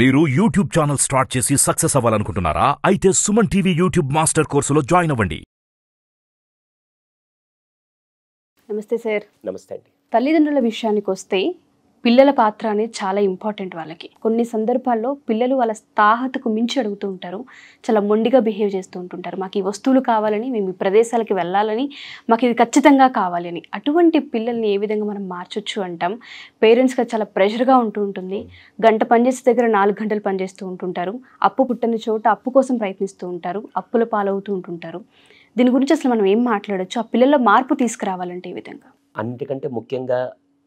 మీరు YouTube channel start చేసి success అవ్వాలనుకుంటున్నారా అయితే సుమన్ టీవీ యూట్యూబ్ మాస్టర్ కోర్సులో జాయిన్ అవ్వండి నమస్తే సార్ నమస్తే అండి తల్లిదండ్రుల విషయానికి వస్తే పిల్లల పాత్ర అనేది చాలా ఇంపార్టెంట్ వాళ్ళకి కొన్ని సందర్భాల్లో పిల్లలు వాళ్ళ తాహతకు మించి అడుగుతూ ఉంటారు చాలా మొండిగా బిహేవ్ చేస్తూ ఉంటుంటారు మాకు ఈ వస్తువులు కావాలని మేము ఈ ప్రదేశాలకి వెళ్ళాలని మాకు ఇది ఖచ్చితంగా కావాలి అని అటువంటి పిల్లల్ని ఏ విధంగా మనం మార్చొచ్చు అంటాం పేరెంట్స్గా చాలా ప్రెషర్గా ఉంటూ ఉంటుంది గంట పనిచేసే దగ్గర నాలుగు గంటలు పనిచేస్తూ ఉంటుంటారు అప్పు పుట్టని చోట అప్పు కోసం ప్రయత్నిస్తూ ఉంటారు అప్పుల పాలవుతూ ఉంటుంటారు దీని గురించి అసలు మనం ఏం మాట్లాడచ్చు ఆ పిల్లల్లో మార్పు తీసుకురావాలంటే ఏ విధంగా అన్నిటికంటే ముఖ్యంగా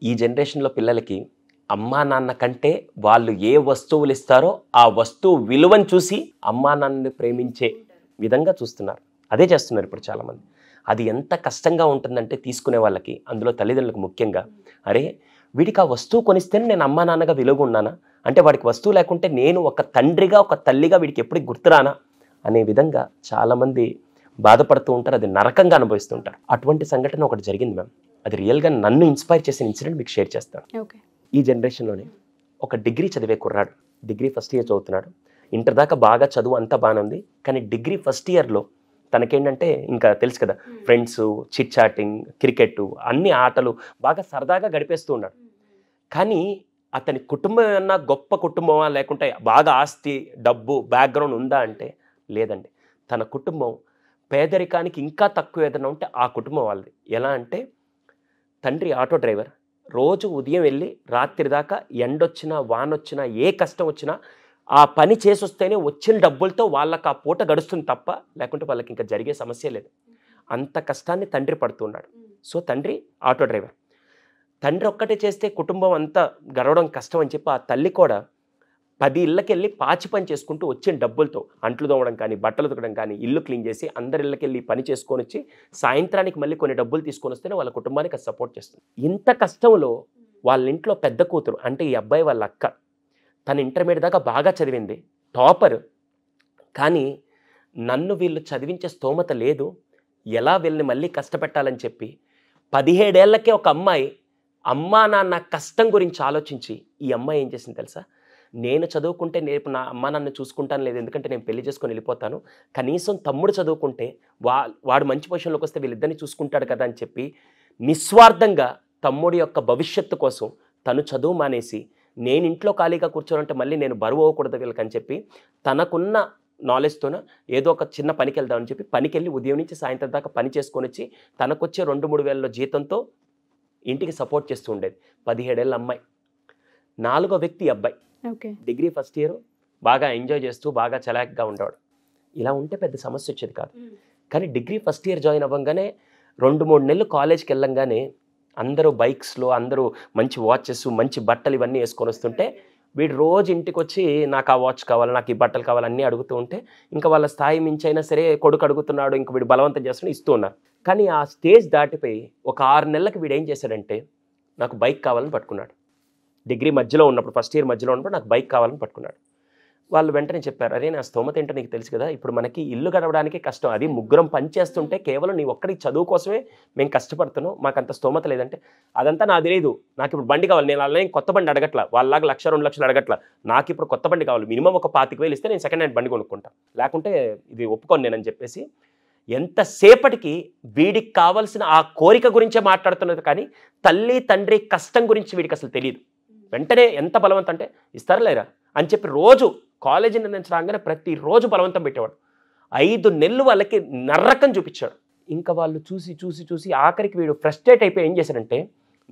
ఈ జనరేషన్లో పిల్లలకి అమ్మా నాన్న కంటే వాళ్ళు ఏ వస్తువులు ఇస్తారో ఆ వస్తువు విలువను చూసి అమ్మా నాన్నని ప్రేమించే విధంగా చూస్తున్నారు అదే చేస్తున్నారు ఇప్పుడు చాలామంది అది ఎంత కష్టంగా ఉంటుందంటే తీసుకునే వాళ్ళకి అందులో తల్లిదండ్రులకు ముఖ్యంగా అరే వీడికి ఆ వస్తువు కొనిస్తేనే నేను అమ్మా నాన్నగా విలువ ఉన్నానా అంటే వాడికి వస్తువు లేకుంటే నేను ఒక తండ్రిగా ఒక తల్లిగా వీడికి ఎప్పుడు గుర్తురానా అనే విధంగా చాలామంది బాధపడుతూ ఉంటారు అది నరకంగా అనుభవిస్తుంటారు అటువంటి సంఘటన ఒకటి జరిగింది మ్యామ్ అది రియల్గా నన్ను ఇన్స్పైర్ చేసిన ఇన్సిడెంట్ మీకు షేర్ చేస్తాను ఓకే ఈ జనరేషన్లోనే ఒక డిగ్రీ చదివే కుర్రాడు డిగ్రీ ఫస్ట్ ఇయర్ చదువుతున్నాడు ఇంటర్ దాకా బాగా చదువు అంతా బాగానే ఉంది కానీ డిగ్రీ ఫస్ట్ ఇయర్లో తనకేంటంటే ఇంకా తెలుసు కదా ఫ్రెండ్స్ చిట్ చాటింగ్ క్రికెట్ అన్ని ఆటలు బాగా సరదాగా గడిపేస్తూ ఉన్నాడు కానీ అతని కుటుంబం ఏమన్నా గొప్ప కుటుంబమా లేకుంటే బాగా ఆస్తి డబ్బు బ్యాక్గ్రౌండ్ ఉందా అంటే లేదండి తన కుటుంబం పేదరికానికి ఇంకా తక్కువ ఏదైనా ఉంటే ఆ కుటుంబం వాళ్ళది ఎలా అంటే తండ్రి ఆటో డ్రైవర్ రోజు ఉదయం వెళ్ళి రాత్రి దాకా ఎండొచ్చినా వానొచ్చినా ఏ కష్టం వచ్చినా ఆ పని చేసి వస్తేనే వచ్చిన డబ్బులతో వాళ్ళకి ఆ పూట గడుస్తుంది తప్ప లేకుంటే వాళ్ళకి ఇంకా జరిగే సమస్య లేదు అంత కష్టాన్ని తండ్రి పడుతున్నాడు సో తండ్రి ఆటో డ్రైవర్ తండ్రి ఒక్కటే చేస్తే కుటుంబం అంతా గడవడం కష్టం అని చెప్పి ఆ తల్లి కూడా పది ఇళ్ళకెళ్ళి పాచి పని చేసుకుంటూ వచ్చిన డబ్బులతో అంట్లు తోమడం కానీ బట్టలు తొక్కడం కానీ ఇల్లు క్లీన్ చేసి అందరి ఇళ్ళకెళ్ళి పని చేసుకొని వచ్చి సాయంత్రానికి మళ్ళీ కొన్ని డబ్బులు తీసుకొని వస్తేనే వాళ్ళ కుటుంబానికి అది సపోర్ట్ చేస్తుంది ఇంత కష్టంలో వాళ్ళ ఇంట్లో పెద్ద కూతురు అంటే ఈ అబ్బాయి వాళ్ళ అక్క తను ఇంటర్మీడియట్ దాకా బాగా చదివింది టాపర్ కానీ నన్ను వీళ్ళు చదివించే స్తోమత లేదు ఎలా వీళ్ళని మళ్ళీ కష్టపెట్టాలని చెప్పి పదిహేడేళ్లకే ఒక అమ్మాయి అమ్మా నాన్న కష్టం గురించి ఆలోచించి ఈ అమ్మాయి ఏం చేసింది తెలుసా నేను చదువుకుంటే నేను నా అమ్మ నన్ను చూసుకుంటాను లేదు ఎందుకంటే నేను పెళ్లి చేసుకొని వెళ్ళిపోతాను కనీసం తమ్ముడు చదువుకుంటే వా వాడు మంచి పొజిషన్లోకి వస్తే వీళ్ళిద్దరిని చూసుకుంటాడు కదా అని చెప్పి నిస్వార్థంగా తమ్ముడి యొక్క భవిష్యత్తు కోసం తను చదువు మానేసి నేను ఇంట్లో ఖాళీగా కూర్చోనంటే మళ్ళీ నేను బరువు అవ్వకూడదు వీళ్ళకని చెప్పి తనకున్న నాలెడ్జ్తోన ఏదో ఒక చిన్న పనికి వెళ్దామని చెప్పి పనికి వెళ్ళి ఉదయం నుంచి సాయంత్రం దాకా పని చేసుకొని వచ్చి తనకొచ్చే రెండు మూడు వేలలో జీతంతో ఇంటికి సపోర్ట్ చేస్తూ ఉండేది పదిహేడేళ్ళ అమ్మాయి నాలుగో వ్యక్తి అబ్బాయి డిగ్రీ ఫస్ట్ ఇయర్ బాగా ఎంజాయ్ చేస్తూ బాగా చలాక్గా ఉండేవాడు ఇలా ఉంటే పెద్ద సమస్య వచ్చేది కాదు hmm. కానీ డిగ్రీ ఫస్ట్ ఇయర్ జాయిన్ అవ్వగానే రెండు మూడు నెలలు కాలేజ్కి వెళ్ళంగానే అందరూ బైక్స్లో అందరూ మంచి వాచెస్ మంచి బట్టలు ఇవన్నీ వేసుకొని వస్తుంటే వీడు రోజు ఇంటికి వచ్చి నాకు ఆ వాచ్ కావాలి నాకు ఈ బట్టలు కావాలన్నీ అడుగుతూ ఉంటే ఇంకా వాళ్ళ స్థాయి మించైనా సరే కొడుకు అడుగుతున్నాడు ఇంక వీడు బలవంతం చేస్తున్నాడు ఇస్తూ ఉన్నారు కానీ ఆ స్టేజ్ దాటిపోయి ఒక ఆరు నెలలకు వీడు ఏం చేశాడంటే నాకు బైక్ కావాలని పట్టుకున్నాడు డిగ్రీ మధ్యలో ఉన్నప్పుడు ఫస్ట్ ఇయర్ మధ్యలో ఉన్నప్పుడు నాకు బైక్ కావాలని పట్టుకున్నాడు వాళ్ళు వెంటనే చెప్పారు అరే నా స్తోమత ఏంటో నీకు తెలుసు కదా ఇప్పుడు మనకి ఇల్లు గడవడానికి కష్టం అది ముగ్గురం పనిచేస్తుంటే కేవలం నీ ఒక్కడి చదువు కోసమే మేము కష్టపడుతున్నాం మాకు అంత స్తోమత లేదంటే అదంతా నా తెలియదు నాకు ఇప్పుడు బండి కావాలి నేను అలానే కొత్త బండి అడగట్ల వాళ్ళలాగా లక్ష రెండు లక్షలు అడగట్ల నాకు ఇప్పుడు కొత్త బండి కావాలి మినిమం ఒక పాతిక వేలు ఇస్తే నేను సెకండ్ హ్యాండ్ బండి కొనుక్కుంటాను లేకుంటే ఇది ఒప్పుకోను నేనని చెప్పేసి ఎంతసేపటికి వీడికి కావాల్సిన ఆ కోరిక గురించే మాట్లాడుతున్నది కానీ తల్లి తండ్రి కష్టం గురించి వీడికి అసలు తెలియదు వెంటనే ఎంత బలవంతం అంటే ఇస్తారా లేరా అని చెప్పి రోజు కాలేజీ నిర్ణయించడానికి రాగానే ప్రతిరోజు బలవంతం పెట్టేవాడు ఐదు నెలలు వాళ్ళకి నర్రకం చూపించాడు ఇంకా వాళ్ళు చూసి చూసి చూసి ఆఖరికి వీడు ఫ్రస్ట్రేట్ అయిపోయి ఏం చేశాడంటే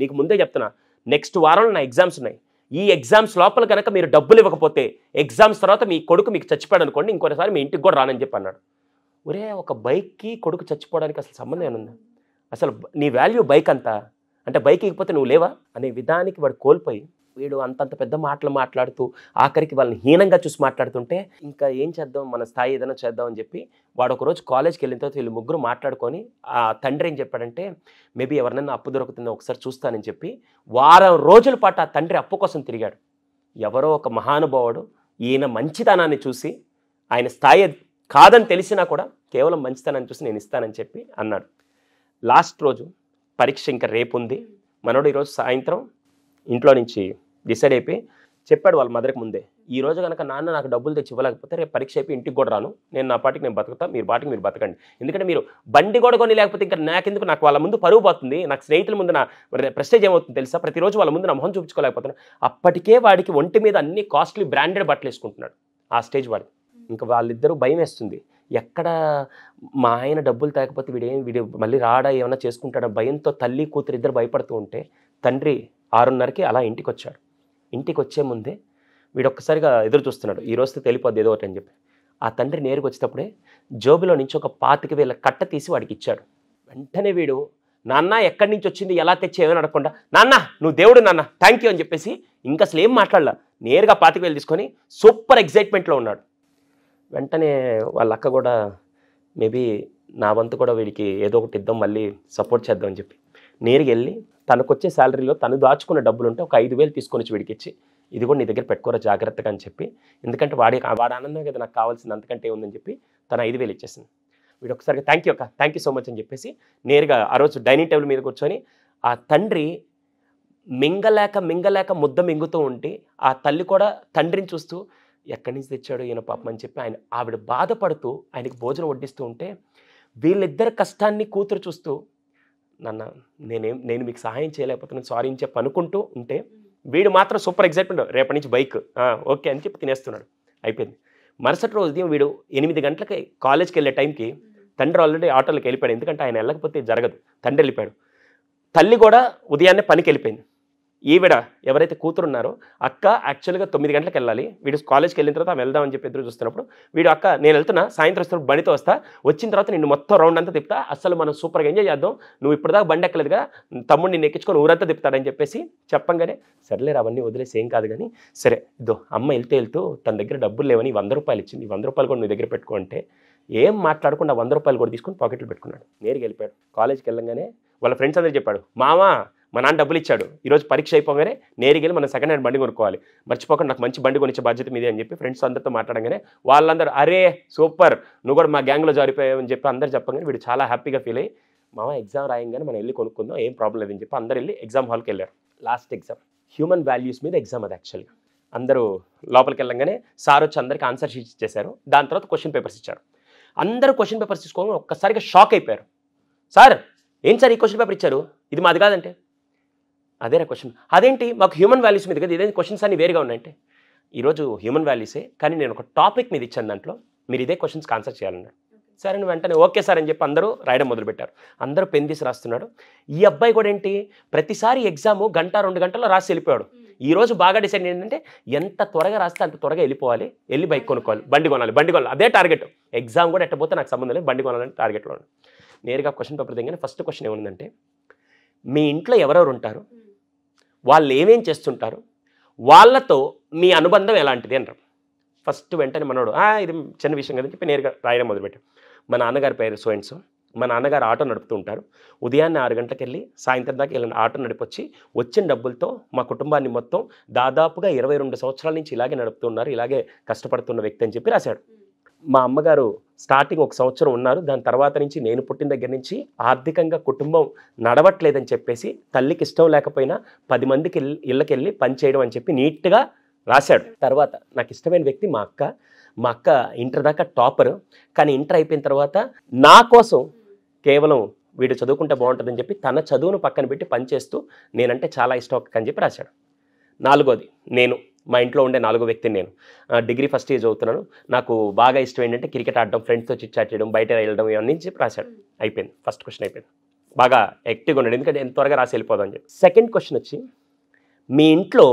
నీకు ముందే చెప్తున్నా నెక్స్ట్ వారంలో నా ఎగ్జామ్స్ ఉన్నాయి ఈ ఎగ్జామ్స్ లోపల కనుక మీరు డబ్బులు ఇవ్వకపోతే ఎగ్జామ్స్ తర్వాత మీ కొడుకు మీకు చచ్చిపోయాడు అనుకోండి ఇంకోసారి మీ ఇంటికి కూడా రానని చెప్పి అన్నాడు ఒరే ఒక బైక్కి కొడుకు చచ్చిపోవడానికి అసలు సంబంధం ఏముంది అసలు నీ వాల్యూ బైక్ అంతా అంటే బైక్ ఇకపోతే నువ్వు లేవా అనే విధానికి వాడు కోల్పోయి వీడు అంతంత పెద్ద మాటలు మాట్లాడుతూ ఆఖరికి వాళ్ళని హీనంగా చూసి మాట్లాడుతుంటే ఇంకా ఏం చేద్దాం మన స్థాయి ఏదైనా చేద్దాం అని చెప్పి వాడు ఒకరోజు కాలేజ్కి వెళ్ళిన తర్వాత వీళ్ళు ముగ్గురు మాట్లాడుకొని ఆ తండ్రి ఏం చెప్పాడంటే మేబీ ఎవరినైనా అప్పు దొరుకుతుందో ఒకసారి చూస్తానని చెప్పి వారం రోజుల పాటు ఆ తండ్రి అప్పు కోసం తిరిగాడు ఎవరో ఒక మహానుభావుడు ఈయన మంచితనాన్ని చూసి ఆయన స్థాయి కాదని తెలిసినా కూడా కేవలం మంచితనాన్ని చూసి నేను ఇస్తానని చెప్పి అన్నాడు లాస్ట్ రోజు పరీక్ష ఇంకా రేపు ఉంది మనోడు ఈరోజు సాయంత్రం ఇంట్లో నుంచి డిసైడ్ అయిపోయి చెప్పాడు వాళ్ళ మదర్కి ముందే ఈ రోజు కనుక నాన్న నాకు డబ్బులు తెచ్చి ఇవ్వలేకపోతే రేపు పరీక్ష అయిపోయి ఇంటికి కూడా రాను నేను నా పాటికి నేను బతుకుతా మీరు పాటికి మీరు బతకండి ఎందుకంటే మీరు బండి కూడా కొని లేకపోతే ఇంకా నాకెందుకు నాకు వాళ్ళ ముందు పరువు పోతుంది నాకు స్నేహితుల ముందు నా ప్రెస్టేజ్ ఏమవుతుంది తెలుసా ప్రతిరోజు వాళ్ళ ముందు నా మొహం చూపించుకోలేకపోతున్నాను అప్పటికే వాడికి ఒంటి మీద అన్ని కాస్ట్లీ బ్రాండెడ్ బట్టలు వేసుకుంటున్నాడు ఆ స్టేజ్ వాడికి ఇంకా వాళ్ళిద్దరూ భయం వేస్తుంది ఎక్కడ మా ఆయన డబ్బులు తేకపోతే వీడేం వీడు మళ్ళీ రాడా ఏమైనా చేసుకుంటాడా భయంతో తల్లి కూతురు ఇద్దరు భయపడుతూ ఉంటే తండ్రి ఆరున్నరకి అలా ఇంటికి వచ్చాడు ఇంటికి వచ్చే ముందే వీడు ఒక్కసారిగా ఎదురు చూస్తున్నాడు ఈ రోజు తెలిపోద్ది ఏదో ఒకటి అని చెప్పి ఆ తండ్రి నేరుకు వచ్చేటప్పుడే జోబులో నుంచి ఒక పాతిక వేల కట్ట తీసి వాడికి ఇచ్చాడు వెంటనే వీడు నాన్న ఎక్కడి నుంచి వచ్చింది ఎలా తెచ్చేవని అడగకుండా నాన్న నువ్వు దేవుడు నాన్న థ్యాంక్ యూ అని చెప్పేసి ఇంకా అసలు ఏం మాట్లాడలా నేరుగా పాతిక వేలు తీసుకొని సూపర్ ఎగ్జైట్మెంట్లో ఉన్నాడు వెంటనే వాళ్ళ అక్క కూడా మేబీ నా వంతు కూడా వీడికి ఏదో ఒకటి ఇద్దాం మళ్ళీ సపోర్ట్ చేద్దాం అని చెప్పి నేరుగా వెళ్ళి తనకు వచ్చే శాలరీలో తను దాచుకున్న డబ్బులు ఉంటే ఒక ఐదు వేలు తీసుకొని విడికిచ్చి ఇది కూడా నీ దగ్గర పెట్టుకోరా జాగ్రత్తగా అని చెప్పి ఎందుకంటే వాడి వాడి ఆనందం కదా నాకు కావాల్సింది అంతకంటే ఉందని చెప్పి తను ఐదు వేలు ఇచ్చేసింది వీడు ఒకసారి థ్యాంక్ యూ అక్క థ్యాంక్ యూ సో మచ్ అని చెప్పేసి నేరుగా ఆ రోజు డైనింగ్ టేబుల్ మీద కూర్చొని ఆ తండ్రి మింగలేక మింగలేక ముద్ద మింగుతూ ఉంటే ఆ తల్లి కూడా తండ్రిని చూస్తూ ఎక్కడి నుంచి తెచ్చాడు ఈయన పాపం అని చెప్పి ఆయన ఆవిడ బాధపడుతూ ఆయనకి భోజనం వడ్డిస్తూ ఉంటే వీళ్ళిద్దరి కష్టాన్ని కూతురు చూస్తూ నన్న నేనేం నేను మీకు సహాయం నేను సారీ అని చెప్పి అనుకుంటూ ఉంటే వీడు మాత్రం సూపర్ ఎగ్జైట్మెంట్ రేపటి నుంచి బైక్ ఓకే అని చెప్పి తినేస్తున్నాడు అయిపోయింది మరుసటి రోజు వీడు ఎనిమిది గంటలకి కాలేజ్కి వెళ్ళే టైంకి తండ్రి ఆల్రెడీ ఆటోలకు వెళ్ళిపోయాడు ఎందుకంటే ఆయన వెళ్ళకపోతే జరగదు తండ్రి వెళ్ళిపోయాడు తల్లి కూడా ఉదయాన్నే పనికి వెళ్ళిపోయింది ఈవిడ ఎవరైతే కూతురున్నారో అక్క యాక్చువల్గా తొమ్మిది గంటలకు వెళ్ళాలి వీడు కాలేజ్కి వెళ్ళిన తర్వాత వెళ్దామని చెప్పి ఎదురు చూస్తున్నప్పుడు వీడు అక్క నేను వెళ్తున్నా సాయంత్రం వస్తున్నప్పుడు బండితో వస్తా వచ్చిన తర్వాత నిన్ను మొత్తం రౌండ్ అంతా తిప్పుతా అసలు మనం సూపర్గా ఎంజాయ్ చేద్దాం నువ్వు ఇప్పటిదాకా బండి ఎక్కలేదుగా తమ్ముడు నిన్ను ఎక్కించుకొని ఊరంతా తిప్పుతాడని చెప్పేసి చెప్పంగానే సర్లేరు అవన్నీ వదిలేసి ఏం కాదు కానీ సరే ఇదో అమ్మ వెళ్తే వెళ్తూ తన దగ్గర డబ్బులు లేవని వంద రూపాయలు ఇచ్చింది వంద రూపాయలు కూడా నువ్వు దగ్గర పెట్టుకో అంటే ఏం మాట్లాడకుండా వంద రూపాయలు కూడా తీసుకుని పాకెట్లు పెట్టుకున్నాడు నేరుగా వెళ్ళిపోయాడు కాలేజ్కి వెళ్ళంగానే వాళ్ళ ఫ్రెండ్స్ అందరూ చెప్పాడు మామా మా నాన్న డబ్బులు ఇచ్చాడు ఈరోజు పరీక్ష అయిపోగానే నేరుగా వెళ్ళి మనం సెకండ్ హ్యాండ్ బండి కొనుక్కోవాలి మర్చిపోకుండా నాకు మంచి బండి కొనిచ్చే బాధ్యత మీదే అని చెప్పి ఫ్రెండ్స్ అందరితో మాట్లాడగానే వాళ్ళందరూ అరే సూపర్ నువ్వు కూడా మా గ్యాంగ్లో అని చెప్పి అందరు చెప్పగానే వీడు చాలా హ్యాపీగా ఫీల్ అయ్యి మామ ఎగ్జామ్ రాయంగానే మనం వెళ్ళి కొనుక్కుందాం ఏం ప్రాబ్లం లేదని చెప్పి అందరు వెళ్ళి ఎగ్జామ్ హాల్కి వెళ్ళారు లాస్ట్ ఎగ్జామ్ హ్యూమన్ వాల్యూస్ మీద ఎగ్జామ్ అది యాక్చువల్గా అందరూ లోపలికి వెళ్ళంగానే సార్ వచ్చి అందరికీ ఆన్సర్ షీట్స్ ఇచ్చేశారు దాని తర్వాత క్వశ్చన్ పేపర్స్ ఇచ్చారు అందరూ క్వశ్చన్ పేపర్స్ తీసుకోవడం ఒక్కసారిగా షాక్ అయిపోయారు సార్ ఏం సార్ ఈ క్వశ్చన్ పేపర్ ఇచ్చారు ఇది మాది కాదంటే నా క్వశ్చన్ అదేంటి మాకు హ్యూమన్ వాల్యూస్ మీద కదా ఇదే క్వశ్చన్స్ అన్ని వేరుగా ఉన్నాయంటే ఈరోజు హ్యూమన్ వాల్యూసే కానీ నేను ఒక టాపిక్ మీద ఇచ్చాను దాంట్లో మీరు ఇదే క్వశ్చన్స్కి ఆన్సర్ చేయాలన్నాడు సరే నువ్వు వెంటనే ఓకే సార్ అని చెప్పి అందరూ రాయడం మొదలుపెట్టారు అందరూ పెన్ తీసి రాస్తున్నాడు ఈ అబ్బాయి కూడా ఏంటి ప్రతిసారి ఎగ్జాము గంట రెండు గంటల్లో రాసి వెళ్ళిపోయాడు ఈ రోజు బాగా డిసైడ్ ఏంటంటే ఎంత త్వరగా రాస్తే అంత త్వరగా వెళ్ళిపోవాలి వెళ్ళి బైక్ కొనుక్కోవాలి బండి కొనాలి బండి కొనాలి అదే టార్గెట్ ఎగ్జామ్ కూడా ఎట్టబోతే నాకు సంబంధం లేదు బండి కొనాలని టార్గెట్లో నేరుగా క్వశ్చన్ పేపర్ దగ్గర ఫస్ట్ క్వశ్చన్ ఏముందంటే మీ ఇంట్లో ఎవరెవరు ఉంటారు వాళ్ళు ఏమేం చేస్తుంటారు వాళ్ళతో మీ అనుబంధం ఎలాంటిది అంటారు ఫస్ట్ వెంటనే మనోడు ఇది చిన్న విషయం కదా చెప్పి నేరుగా రాయడం మొదలుపెట్టాం మా నాన్నగారి పేరు సోయన్స్ మా నాన్నగారు ఆటో నడుపుతూ ఉంటారు ఉదయాన్నే ఆరు గంటలకు వెళ్ళి సాయంత్రం దాకా వెళ్ళిన ఆటో నడిపొచ్చి వచ్చిన డబ్బులతో మా కుటుంబాన్ని మొత్తం దాదాపుగా ఇరవై రెండు సంవత్సరాల నుంచి ఇలాగే నడుపుతున్నారు ఇలాగే కష్టపడుతున్న వ్యక్తి అని చెప్పి రాశాడు మా అమ్మగారు స్టార్టింగ్ ఒక సంవత్సరం ఉన్నారు దాని తర్వాత నుంచి నేను పుట్టిన దగ్గర నుంచి ఆర్థికంగా కుటుంబం నడవట్లేదని చెప్పేసి తల్లికి ఇష్టం లేకపోయినా పది మందికి ఇళ్ళకెళ్ళి పని చేయడం అని చెప్పి నీట్గా రాశాడు తర్వాత నాకు ఇష్టమైన వ్యక్తి మా అక్క మా అక్క ఇంటర్ దాకా టాపర్ కానీ ఇంటర్ అయిపోయిన తర్వాత నా కోసం కేవలం వీడు చదువుకుంటే బాగుంటుందని చెప్పి తన చదువును పక్కన పెట్టి పనిచేస్తూ నేనంటే చాలా ఇష్టం అని చెప్పి రాశాడు నాలుగోది నేను మా ఇంట్లో ఉండే నాలుగో వ్యక్తిని నేను డిగ్రీ ఫస్ట్ ఇయర్ చదువుతున్నాను నాకు బాగా ఇష్టం ఏంటంటే క్రికెట్ ఆడడం ఫ్రెండ్స్తో చిట్చాట్ చేయడం బయట వెళ్ళడం ఇవన్నీ చెప్పి రాశాడు అయిపోయింది ఫస్ట్ క్వశ్చన్ అయిపోయింది బాగా యాక్టివ్గా ఉన్నాడు ఎందుకంటే ఎంత త్వరగా రాసి వెళ్ళిపోదాం అని చెప్పి సెకండ్ క్వశ్చన్ వచ్చి మీ ఇంట్లో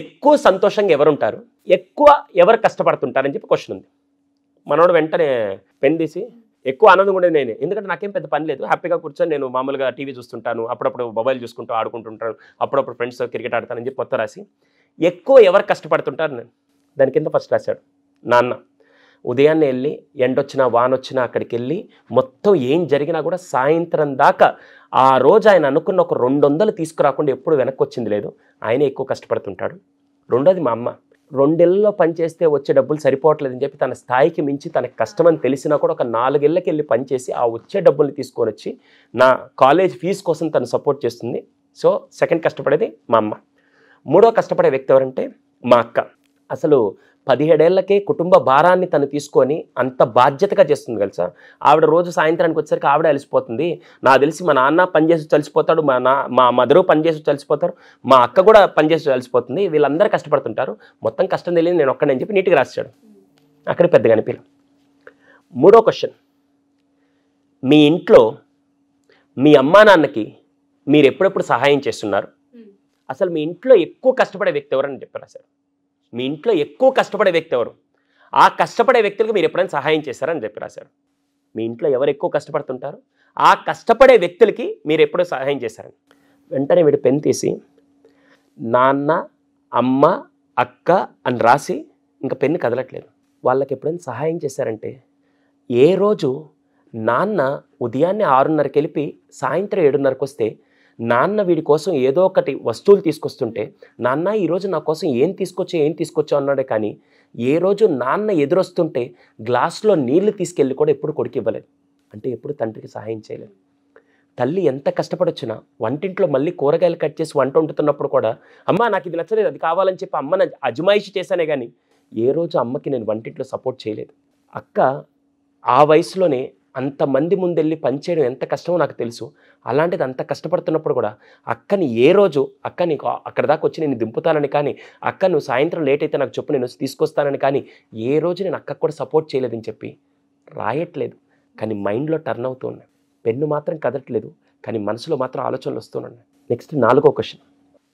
ఎక్కువ సంతోషంగా ఎవరు ఉంటారు ఎక్కువ ఎవరు కష్టపడుతుంటారని చెప్పి క్వశ్చన్ ఉంది మనోడు వెంటనే పెన్ తీసి ఎక్కువ ఆనందం ఉండేది నేను ఎందుకంటే నాకేం పెద్ద పని లేదు హ్యాపీగా కూర్చొని నేను మామూలుగా టీవీ చూస్తుంటాను అప్పుడప్పుడు మొబైల్ చూసుకుంటూ ఆడుకుంటుంటాను అప్పుడప్పుడు ఫ్రెండ్స్తో క్రికెట్ ఆడతానని చెప్పి కొత్త రాసి ఎక్కువ ఎవరు కష్టపడుతుంటారు నేను దాని కింద ఫస్ట్ రాశాడు నాన్న ఉదయాన్నే వెళ్ళి ఎండొచ్చినా వానొచ్చినా అక్కడికి వెళ్ళి మొత్తం ఏం జరిగినా కూడా సాయంత్రం దాకా ఆ రోజు ఆయన అనుకున్న ఒక రెండు వందలు తీసుకురాకుండా ఎప్పుడు వెనక్కి వచ్చింది లేదు ఆయన ఎక్కువ కష్టపడుతుంటాడు రెండోది మా అమ్మ రెండేళ్ళలో పనిచేస్తే వచ్చే డబ్బులు సరిపోవట్లేదని చెప్పి తన స్థాయికి మించి కష్టం కష్టమని తెలిసినా కూడా ఒక నాలుగేళ్ళకి వెళ్ళి పనిచేసి ఆ వచ్చే డబ్బుల్ని తీసుకొని వచ్చి నా కాలేజ్ ఫీజు కోసం తను సపోర్ట్ చేస్తుంది సో సెకండ్ కష్టపడేది మా అమ్మ మూడో కష్టపడే వ్యక్తి ఎవరంటే మా అక్క అసలు పదిహేడేళ్లకే కుటుంబ భారాన్ని తను తీసుకొని అంత బాధ్యతగా చేస్తుంది తెలుసా ఆవిడ రోజు సాయంత్రానికి వచ్చేసరికి ఆవిడ అలసిపోతుంది నాకు తెలిసి మా నాన్న పనిచేసి చలిసిపోతాడు మా నా మా మదరు పనిచేసి చలిసిపోతారు మా అక్క కూడా పనిచేసి చలిసిపోతుంది వీళ్ళందరూ కష్టపడుతుంటారు మొత్తం కష్టం తెలియదు నేను ఒక్కడని చెప్పి నీట్గా రాశాడు అక్కడ పెద్దగా అనిపించలేదు మూడో క్వశ్చన్ మీ ఇంట్లో మీ అమ్మా నాన్నకి మీరు ఎప్పుడెప్పుడు సహాయం చేస్తున్నారు అసలు మీ ఇంట్లో ఎక్కువ కష్టపడే వ్యక్తి ఎవరని చెప్పారా సార్ మీ ఇంట్లో ఎక్కువ కష్టపడే వ్యక్తి ఎవరు ఆ కష్టపడే వ్యక్తులకు మీరు ఎప్పుడైనా సహాయం చేస్తారని చెప్పారా సార్ మీ ఇంట్లో ఎవరు ఎక్కువ కష్టపడుతుంటారు ఆ కష్టపడే వ్యక్తులకి మీరు ఎప్పుడు సహాయం చేశారని వెంటనే వీడు పెన్ తీసి నాన్న అమ్మ అక్క అని రాసి ఇంకా పెన్ను కదలట్లేదు వాళ్ళకి ఎప్పుడైనా సహాయం చేశారంటే ఏ రోజు నాన్న ఉదయాన్నే ఆరున్నరకి వెళ్ళి సాయంత్రం ఏడున్నరకు వస్తే నాన్న వీడి కోసం ఏదో ఒకటి వస్తువులు తీసుకొస్తుంటే నాన్న ఈరోజు నా కోసం ఏం తీసుకొచ్చా ఏం తీసుకొచ్చా అన్నాడే కానీ ఏ రోజు నాన్న ఎదురొస్తుంటే గ్లాసులో నీళ్లు తీసుకెళ్ళి కూడా ఎప్పుడు కొడుకు ఇవ్వలేదు అంటే ఎప్పుడు తండ్రికి సహాయం చేయలేదు తల్లి ఎంత కష్టపడొచ్చినా వంటింట్లో మళ్ళీ కూరగాయలు కట్ చేసి వంట వండుతున్నప్పుడు కూడా అమ్మ నాకు ఇది నచ్చలేదు అది కావాలని చెప్పి అమ్మని అజమాయిషి చేశానే కానీ ఏ రోజు అమ్మకి నేను వంటింట్లో సపోర్ట్ చేయలేదు అక్క ఆ వయసులోనే అంతమంది ముందెళ్ళి పనిచేయడం ఎంత కష్టమో నాకు తెలుసు అలాంటిది అంత కష్టపడుతున్నప్పుడు కూడా అక్కని ఏ రోజు అక్క నీకు అక్కడ దాకా వచ్చి నేను దింపుతానని కానీ అక్క నువ్వు సాయంత్రం లేట్ అయితే నాకు చెప్పు నేను తీసుకొస్తానని కానీ ఏ రోజు నేను అక్కకు కూడా సపోర్ట్ చేయలేదని చెప్పి రాయట్లేదు కానీ మైండ్లో టర్న్ అవుతూ ఉన్నాయి పెన్ను మాత్రం కదలట్లేదు కానీ మనసులో మాత్రం ఆలోచనలు వస్తున్నాయి నెక్స్ట్ నాలుగో క్వశ్చన్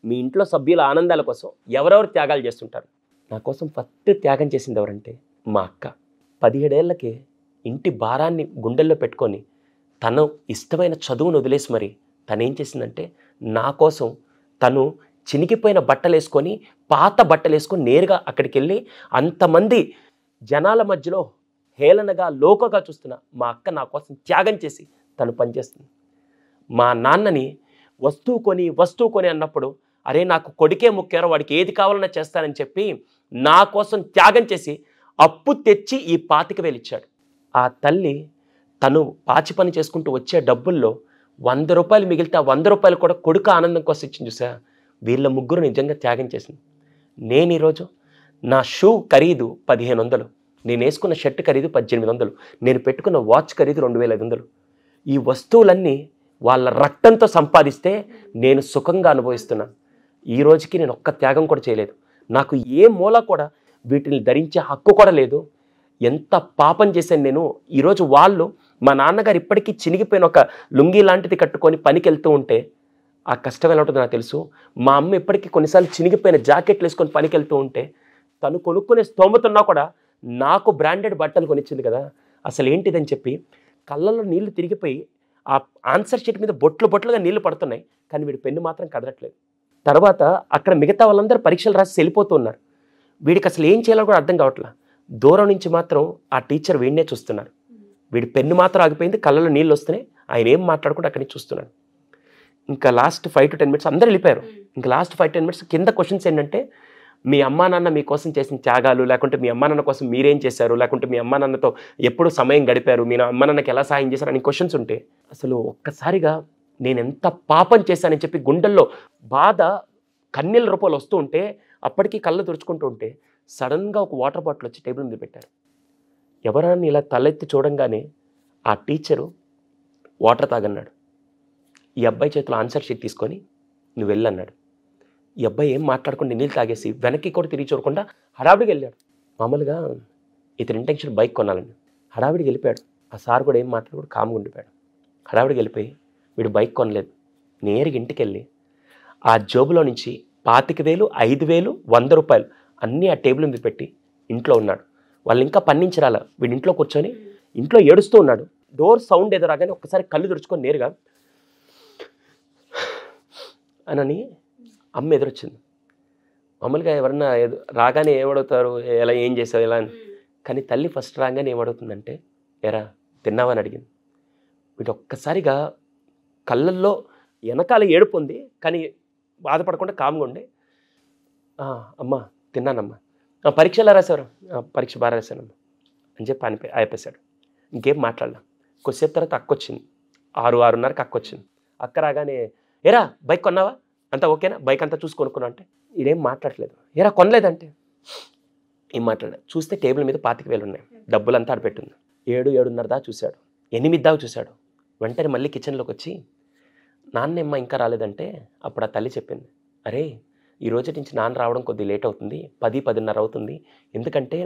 మీ ఇంట్లో సభ్యుల ఆనందాల కోసం ఎవరెవరు త్యాగాలు చేస్తుంటారు నా కోసం ఫస్ట్ త్యాగం చేసింది ఎవరంటే మా అక్క పదిహేడేళ్లకే ఇంటి భారాన్ని గుండెల్లో పెట్టుకొని తను ఇష్టమైన చదువును వదిలేసి మరి తను ఏం చేసిందంటే నా కోసం తను చినిగిపోయిన బట్టలు వేసుకొని పాత బట్టలు వేసుకొని నేరుగా అక్కడికి వెళ్ళి అంతమంది జనాల మధ్యలో హేళనగా లోకగా చూస్తున్న మా అక్క నా కోసం త్యాగం చేసి తను పనిచేస్తుంది మా నాన్నని వస్తువు కొని వస్తువు కొని అన్నప్పుడు అరే నాకు కొడుకే ముక్కారో వాడికి ఏది కావాలన్నా చేస్తానని చెప్పి నా కోసం త్యాగం చేసి అప్పు తెచ్చి ఈ పాతిక వేలిచ్చాడు ఆ తల్లి తను పాచి పని చేసుకుంటూ వచ్చే డబ్బుల్లో వంద రూపాయలు మిగిలితే ఆ వంద రూపాయలు కూడా కొడుకు ఆనందం కోసం ఇచ్చింది చూసా వీళ్ళ ముగ్గురు నిజంగా త్యాగం చేసింది నేను ఈరోజు నా షూ ఖరీదు పదిహేను వందలు నేను వేసుకున్న షర్ట్ ఖరీదు పద్దెనిమిది వందలు నేను పెట్టుకున్న వాచ్ ఖరీదు రెండు వేల ఐదు వందలు ఈ వస్తువులన్నీ వాళ్ళ రక్తంతో సంపాదిస్తే నేను సుఖంగా అనుభవిస్తున్నాను ఈ రోజుకి నేను ఒక్క త్యాగం కూడా చేయలేదు నాకు ఏ మూల కూడా వీటిని ధరించే హక్కు కూడా లేదు ఎంత పాపం చేశాను నేను ఈరోజు వాళ్ళు మా నాన్నగారు ఇప్పటికీ చినిగిపోయిన ఒక లుంగి లాంటిది కట్టుకొని పనికి వెళ్తూ ఉంటే ఆ కష్టం ఎలా ఉంటుందో నాకు తెలుసు మా అమ్మ ఇప్పటికీ కొన్నిసార్లు చినిగిపోయిన జాకెట్లు వేసుకొని పనికి వెళ్తూ ఉంటే తను కొనుక్కునే స్తోమతున్నా కూడా నాకు బ్రాండెడ్ బట్టలు కొనిచ్చింది కదా అసలు ఏంటిదని చెప్పి కళ్ళల్లో నీళ్లు తిరిగిపోయి ఆ ఆన్సర్ షీట్ మీద బొట్లు బొట్లుగా నీళ్లు పడుతున్నాయి కానీ వీడి పెన్ను మాత్రం కదలట్లేదు తర్వాత అక్కడ మిగతా వాళ్ళందరూ పరీక్షలు రాసి వెళ్ళిపోతున్నారు వీడికి అసలు ఏం చేయాలో కూడా అర్థం కావట్లేదు దూరం నుంచి మాత్రం ఆ టీచర్ వీడినే చూస్తున్నారు వీడి పెన్ను మాత్రం ఆగిపోయింది కళ్ళలో నీళ్ళు వస్తున్నాయి ఆయన ఏం మాట్లాడకుండా అక్కడి నుంచి చూస్తున్నాడు ఇంకా last five to ten minutes అందరూ వెళ్ళిపోయారు ఇంకా లాస్ట్ ఫైవ్ టెన్ మినిట్స్ కింద క్వశ్చన్స్ ఏంటంటే మీ అమ్మా నాన్న మీకోసం చేసిన త్యాగాలు లేకుంటే మీ అమ్మా నాన్న కోసం మీరేం చేశారు లేకుంటే మీ అమ్మా నాన్నతో ఎప్పుడు సమయం గడిపారు మీ అమ్మా నాన్నకి ఎలా సహాయం చేశారు అని క్వశ్చన్స్ ఉంటే అసలు ఒక్కసారిగా నేను ఎంత పాపం చేశానని చెప్పి గుండెల్లో బాధ కన్నీళ్ళ రూపాలు వస్తూ ఉంటే అప్పటికీ కళ్ళు తుడుచుకుంటూ ఉంటే సడన్గా ఒక వాటర్ బాటిల్ వచ్చి టేబుల్ మీద పెట్టారు ఎవరైనా ఇలా తలెత్తి చూడంగానే ఆ టీచరు వాటర్ తాగన్నాడు ఈ అబ్బాయి చేతిలో ఆన్సర్ షీట్ తీసుకొని నువ్వు వెళ్ళన్నాడు ఈ అబ్బాయి ఏం మాట్లాడకుండా నీళ్ళు తాగేసి వెనక్కి కూడా తిరిగి చూడకుండా హడావిడికి వెళ్ళాడు మామూలుగా ఇతని ఇంటెన్షన్ బైక్ కొనాలని హడావిడికి వెళ్ళిపోయాడు ఆ సార్ కూడా ఏం మాట్లాడకూడదు కామ్ ఉండిపోయాడు హడావిడికి వెళ్ళిపోయి వీడు బైక్ కొనలేదు నేరుగా ఇంటికి వెళ్ళి ఆ జోబులో నుంచి పాతిక వేలు ఐదు వేలు వంద రూపాయలు అన్నీ ఆ టేబుల్ మీద పెట్టి ఇంట్లో ఉన్నాడు వాళ్ళు ఇంకా పన్నించరాల వీడి ఇంట్లో కూర్చొని ఇంట్లో ఏడుస్తూ ఉన్నాడు డోర్ సౌండ్ ఏదో రాగానే ఒక్కసారి కళ్ళు తుడుచుకొని నేరుగా అనని అమ్మ ఎదురొచ్చింది మామూలుగా ఎవరన్నా రాగానే ఏమడుగుతారు ఎలా ఏం చేసావు ఎలా అని కానీ తల్లి ఫస్ట్ రాగానే ఏమడుగుతుందంటే ఎరా తిన్నావని అడిగింది వీటి ఒక్కసారిగా కళ్ళల్లో వెనకాల ఏడుపు ఉంది కానీ బాధపడకుండా కామ్గా ఉండే అమ్మా తిన్నానమ్మా పరీక్ష ఎలా రాశారు పరీక్ష బాగా రాశానమ్మా అని చెప్పి అనిపి అయిపోయాడు ఇంకేం మాట్లాడలా కొద్దిసేపు తర్వాత అక్క వచ్చింది ఆరు ఆరున్నరకు అక్క వచ్చింది అక్క రాగానే ఏరా బైక్ కొన్నావా అంతా ఓకేనా బైక్ అంతా చూసి కొనుక్కున్నా అంటే ఇదేం మాట్లాడలేదు ఏరా కొనలేదంటే ఏం మాట్లాడలేదు చూస్తే టేబుల్ మీద పాతికి వేలు ఉన్నాయి డబ్బులంతా ఆడపెట్టింది ఏడు ఏడున్నర దా చూశాడు ఎనిమిది దాకా చూశాడు వెంటనే మళ్ళీ కిచెన్లోకి వచ్చి నాన్నమ్మ ఇంకా రాలేదంటే అప్పుడు ఆ తల్లి చెప్పింది అరే ఈ రోజు నుంచి నాన్న రావడం కొద్దిగా లేట్ అవుతుంది పది పదిన్నర అవుతుంది ఎందుకంటే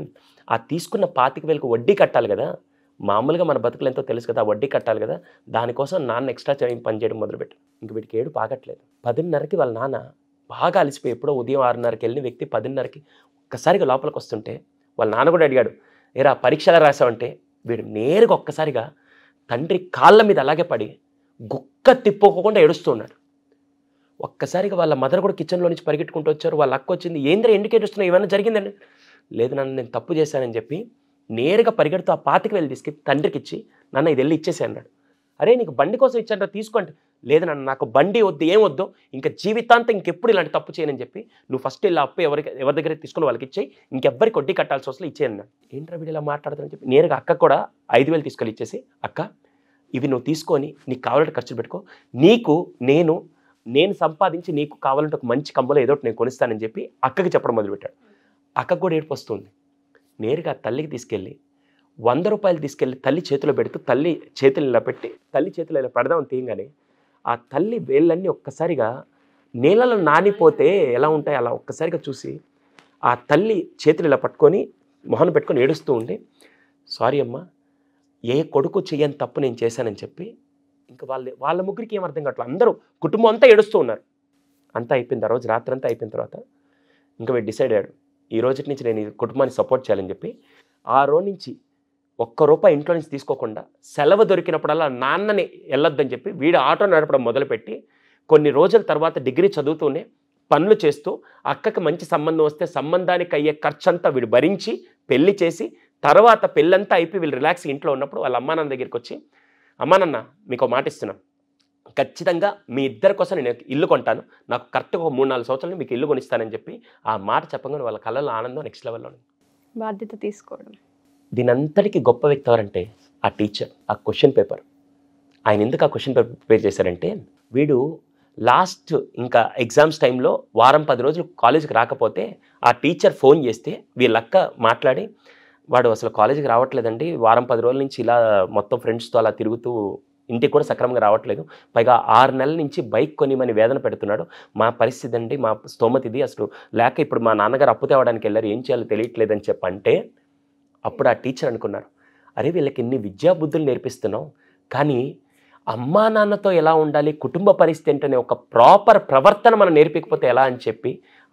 ఆ తీసుకున్న పాతిక వేలకు వడ్డీ కట్టాలి కదా మామూలుగా మన బతుకులు ఎంతో తెలుసు కదా వడ్డీ కట్టాలి కదా దానికోసం నాన్న ఎక్స్ట్రా పని చేయడం మొదలుపెట్టు ఇంక వీటికి ఏడు పాగట్లేదు పదిన్నరకి వాళ్ళ నాన్న బాగా అలసిపోయి ఎప్పుడో ఉదయం ఆరున్నరకి వెళ్ళిన వ్యక్తి పదిన్నరకి ఒక్కసారిగా లోపలికి వస్తుంటే వాళ్ళ నాన్న కూడా అడిగాడు ఏరా పరీక్షలు రాసావంటే వీడు నేరుగా ఒక్కసారిగా తండ్రి కాళ్ళ మీద అలాగే పడి గుక్క తిప్పుకోకుండా ఏడుస్తూ ఉన్నాడు ఒక్కసారిగా వాళ్ళ మదర్ కూడా కిచెన్లో నుంచి పరిగెట్టుకుంటూ వచ్చారు వాళ్ళ అక్క వచ్చింది ఏంద్ర ఎండికేట్ వస్తున్నాయి ఏమైనా జరిగిందండి లేదు నన్ను నేను తప్పు చేశానని చెప్పి నేరుగా పరిగెడుతూ ఆ పాతికి వెళ్ళి తీసుకెళ్ళి తండ్రికి ఇచ్చి నన్ను ఇది వెళ్ళి ఇచ్చేసి అన్నాడు అరే నీకు బండి కోసం ఇచ్చాడు తీసుకోండి లేదు నన్ను నాకు బండి వద్దు ఏం వద్దు ఇంకా జీవితాంతం ఇంకెప్పుడు ఇలాంటి తప్పు చేయనని చెప్పి నువ్వు ఫస్ట్ ఇలా అప్పు ఎవరికి ఎవరి దగ్గర తీసుకుని వాళ్ళకి ఇచ్చేయి ఇంకెవ్వరికి వడ్డీ కట్టాల్సి వస్తే ఇచ్చేయన్నా ఏంట్రా వీడు ఇలా మాట్లాడుతానని చెప్పి నేరుగా అక్క కూడా ఐదు వేలు తీసుకొని ఇచ్చేసి అక్క ఇవి నువ్వు తీసుకొని నీకు కావాలంటే ఖర్చు పెట్టుకో నీకు నేను నేను సంపాదించి నీకు కావాలంటే ఒక మంచి కంబలో ఏదో నేను కొనిస్తానని చెప్పి అక్కకి చెప్పడం మొదలుపెట్టాడు అక్కకు కూడా ఏడుపు వస్తుంది నేరుగా తల్లికి తీసుకెళ్ళి వంద రూపాయలు తీసుకెళ్ళి తల్లి చేతిలో పెడుతూ తల్లి చేతులు ఇలా పెట్టి తల్లి చేతులు ఇలా పెడదామని తీయగానే ఆ తల్లి వేళ్ళన్నీ ఒక్కసారిగా నీళ్ళలో నానిపోతే ఎలా ఉంటాయి అలా ఒక్కసారిగా చూసి ఆ తల్లి చేతులు ఇలా పట్టుకొని మొహన పెట్టుకొని ఏడుస్తూ ఉండి సారీ అమ్మ ఏ కొడుకు చెయ్యని తప్పు నేను చేశానని చెప్పి ఇంకా వాళ్ళ వాళ్ళ ముగ్గురికి ఏమర్థం కావట్లేదు అందరూ కుటుంబం అంతా ఏడుస్తూ ఉన్నారు అంతా అయిపోయింది ఆ రోజు రాత్రి అంతా అయిపోయిన తర్వాత ఇంకా వీడు డిసైడ్ అయ్యాడు ఈ రోజు నుంచి నేను ఈ కుటుంబాన్ని సపోర్ట్ చేయాలని చెప్పి ఆ రోజు నుంచి ఒక్క రూపాయి ఇంట్లో నుంచి తీసుకోకుండా సెలవు దొరికినప్పుడల్లా నాన్నని వెళ్ళొద్దని చెప్పి వీడు ఆటో నడపడం మొదలుపెట్టి కొన్ని రోజుల తర్వాత డిగ్రీ చదువుతూనే పనులు చేస్తూ అక్కకి మంచి సంబంధం వస్తే సంబంధానికి అయ్యే అంతా వీడు భరించి పెళ్లి చేసి తర్వాత పెళ్ళంతా అయిపోయి వీళ్ళు రిలాక్స్ ఇంట్లో ఉన్నప్పుడు వాళ్ళ అమ్మానాన్న దగ్గరికి వచ్చి అమ్మా మీకు మాట ఇస్తున్నాను ఖచ్చితంగా మీ ఇద్దరి కోసం నేను ఇల్లు కొంటాను నాకు కరెక్ట్గా ఒక మూడు నాలుగు సంవత్సరాలు మీకు ఇల్లు కొనిస్తానని చెప్పి ఆ మాట చెప్పగానే వాళ్ళ కళలో ఆనందం నెక్స్ట్ లెవెల్లో బాధ్యత తీసుకోవడం దీని అంతటికీ గొప్ప వ్యక్తి ఎవరంటే ఆ టీచర్ ఆ క్వశ్చన్ పేపర్ ఆయన ఎందుకు ఆ క్వశ్చన్ పేపర్ ప్రిపేర్ చేశారంటే వీడు లాస్ట్ ఇంకా ఎగ్జామ్స్ టైంలో వారం పది రోజులు కాలేజీకి రాకపోతే ఆ టీచర్ ఫోన్ చేస్తే వీళ్ళక్క మాట్లాడి వాడు అసలు కాలేజీకి రావట్లేదండి వారం పది రోజుల నుంచి ఇలా మొత్తం ఫ్రెండ్స్తో అలా తిరుగుతూ ఇంటికి కూడా సక్రమంగా రావట్లేదు పైగా ఆరు నెలల నుంచి బైక్ కొనిమని వేదన పెడుతున్నాడు మా పరిస్థితి అండి మా స్తోమత ఇది అసలు లేక ఇప్పుడు మా నాన్నగారు అప్పు తేవడానికి వెళ్ళారు ఏం చేయాలో తెలియట్లేదని చెప్పంటే అప్పుడు ఆ టీచర్ అనుకున్నారు అరే వీళ్ళకి ఇన్ని విద్యాబుద్ధులు నేర్పిస్తున్నాం కానీ అమ్మా నాన్నతో ఎలా ఉండాలి కుటుంబ పరిస్థితి ఏంటనే ఒక ప్రాపర్ ప్రవర్తన మనం నేర్పికపోతే ఎలా అని చెప్పి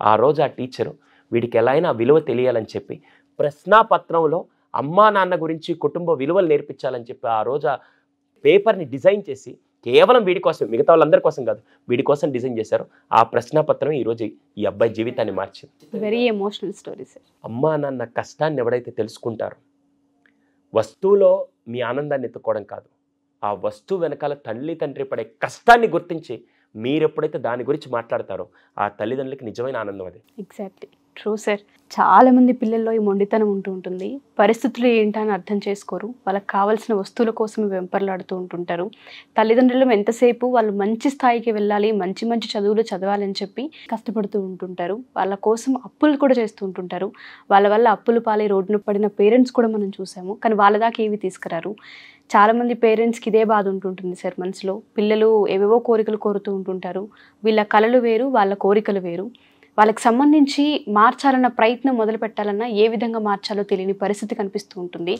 ఆ రోజు ఆ టీచరు వీడికి ఎలా అయినా విలువ తెలియాలని చెప్పి ప్రశ్నాపత్రంలో అమ్మా నాన్న గురించి కుటుంబ విలువలు నేర్పించాలని చెప్పి ఆ రోజు ఆ పేపర్ని డిజైన్ చేసి కేవలం వీడి కోసం మిగతా వాళ్ళందరి కోసం కాదు వీడి కోసం డిజైన్ చేశారు ఆ ప్రశ్నాపత్రం ఈరోజు ఈ అబ్బాయి జీవితాన్ని మార్చింది వెరీ ఎమోషనల్ స్టోరీ సార్ అమ్మా నాన్న కష్టాన్ని ఎవడైతే తెలుసుకుంటారు వస్తువులో మీ ఆనందాన్ని ఎత్తుకోవడం కాదు ఆ వస్తువు వెనకాల తల్లి తండ్రి పడే కష్టాన్ని గుర్తించి మీరు ఎప్పుడైతే దాని గురించి మాట్లాడతారో ఆ తల్లిదండ్రులకి నిజమైన ఆనందం అది ఎగ్జాక్ట్లీ ట్రూ సార్ చాలామంది పిల్లల్లో ఈ మొండితనం ఉంటూ ఉంటుంది పరిస్థితులు ఏంటని అర్థం చేసుకోరు వాళ్ళకి కావాల్సిన వస్తువుల కోసం వెంపర్లాడుతూ ఉంటుంటారు తల్లిదండ్రులు ఎంతసేపు వాళ్ళు మంచి స్థాయికి వెళ్ళాలి మంచి మంచి చదువులు చదవాలని చెప్పి కష్టపడుతూ ఉంటుంటారు వాళ్ళ కోసం అప్పులు కూడా చేస్తూ ఉంటుంటారు వాళ్ళ వల్ల అప్పులు పాలే రోడ్డును పడిన పేరెంట్స్ కూడా మనం చూసాము కానీ వాళ్ళ దాకా ఏవి తీసుకురారు చాలామంది పేరెంట్స్కి ఇదే బాధ ఉంటుంటుంది సార్ మనసులో పిల్లలు ఏవేవో కోరికలు కోరుతూ ఉంటుంటారు వీళ్ళ కళలు వేరు వాళ్ళ కోరికలు వేరు వాళ్ళకి సంబంధించి మార్చాలన్న ప్రయత్నం మొదలు పెట్టాలన్నా ఏ విధంగా మార్చాలో తెలియని పరిస్థితి కనిపిస్తూ ఉంటుంది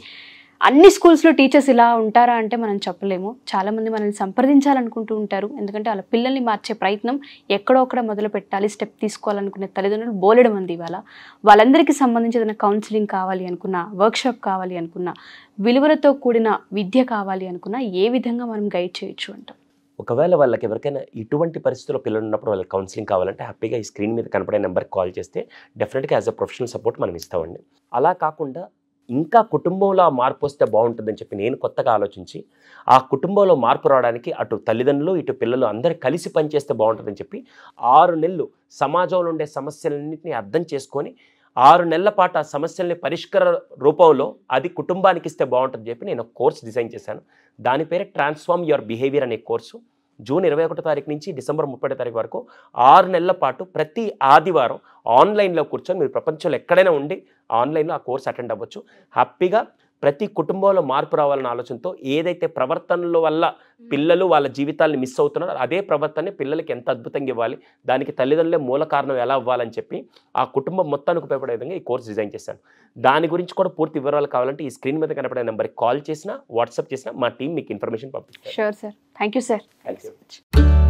అన్ని స్కూల్స్లో టీచర్స్ ఇలా ఉంటారా అంటే మనం చెప్పలేము చాలామంది మనల్ని సంప్రదించాలనుకుంటూ ఉంటారు ఎందుకంటే వాళ్ళ పిల్లల్ని మార్చే ప్రయత్నం ఎక్కడో మొదలు పెట్టాలి స్టెప్ తీసుకోవాలనుకునే తల్లిదండ్రులు బోలెడం అంది ఇవాళ వాళ్ళందరికీ సంబంధించి ఏదైనా కౌన్సిలింగ్ కావాలి అనుకున్నా వర్క్షాప్ కావాలి అనుకున్నా విలువలతో కూడిన విద్య కావాలి అనుకున్నా ఏ విధంగా మనం గైడ్ చేయొచ్చు అంటాం ఒకవేళ వాళ్ళకి ఎవరికైనా ఇటువంటి పరిస్థితుల్లో పిల్లలు ఉన్నప్పుడు వాళ్ళకి కౌన్సిలింగ్ కావాలంటే హ్యాపీగా ఈ స్క్రీన్ మీద కనపడే నెంబర్కి కాల్ చేస్తే డెఫినెట్గా యాజ్ అ ప్రొఫెషనల్ సపోర్ట్ మనం ఇస్తామండి అలా కాకుండా ఇంకా కుటుంబంలో ఆ మార్పు వస్తే బాగుంటుందని చెప్పి నేను కొత్తగా ఆలోచించి ఆ కుటుంబంలో మార్పు రావడానికి అటు తల్లిదండ్రులు ఇటు పిల్లలు అందరూ కలిసి పనిచేస్తే బాగుంటుందని చెప్పి ఆరు నెలలు సమాజంలో ఉండే సమస్యలన్నింటినీ అర్థం చేసుకొని ఆరు నెలల పాటు ఆ సమస్యల్ని పరిష్కార రూపంలో అది కుటుంబానికి ఇస్తే బాగుంటుంది చెప్పి నేను కోర్స్ డిజైన్ చేశాను దాని పేరే ట్రాన్స్ఫార్మ్ యువర్ బిహేవియర్ అనే కోర్సు జూన్ ఇరవై ఒకటో తారీఖు నుంచి డిసెంబర్ ముప్పై తారీఖు వరకు ఆరు నెలల పాటు ప్రతి ఆదివారం ఆన్లైన్లో కూర్చొని మీరు ప్రపంచంలో ఎక్కడైనా ఉండి ఆన్లైన్లో ఆ కోర్స్ అటెండ్ అవ్వచ్చు హ్యాపీగా ప్రతి కుటుంబంలో మార్పు రావాలన్న ఆలోచనతో ఏదైతే ప్రవర్తనల వల్ల పిల్లలు వాళ్ళ జీవితాలను మిస్ అవుతున్నారో అదే ప్రవర్తనని పిల్లలకి ఎంత అద్భుతంగా ఇవ్వాలి దానికి తల్లిదండ్రులే మూల కారణం ఎలా ఇవ్వాలని చెప్పి ఆ కుటుంబం మొత్తానికి ఉపయోగపడే విధంగా ఈ కోర్స్ డిజైన్ చేశాను దాని గురించి కూడా పూర్తి వివరాలు కావాలంటే ఈ స్క్రీన్ మీద కనపడే నెంబర్కి కాల్ చేసినా వాట్సాప్ చేసినా మా టీం మీకు ఇన్ఫర్మేషన్ పంపిస్తారు sure sir thank you sir thank you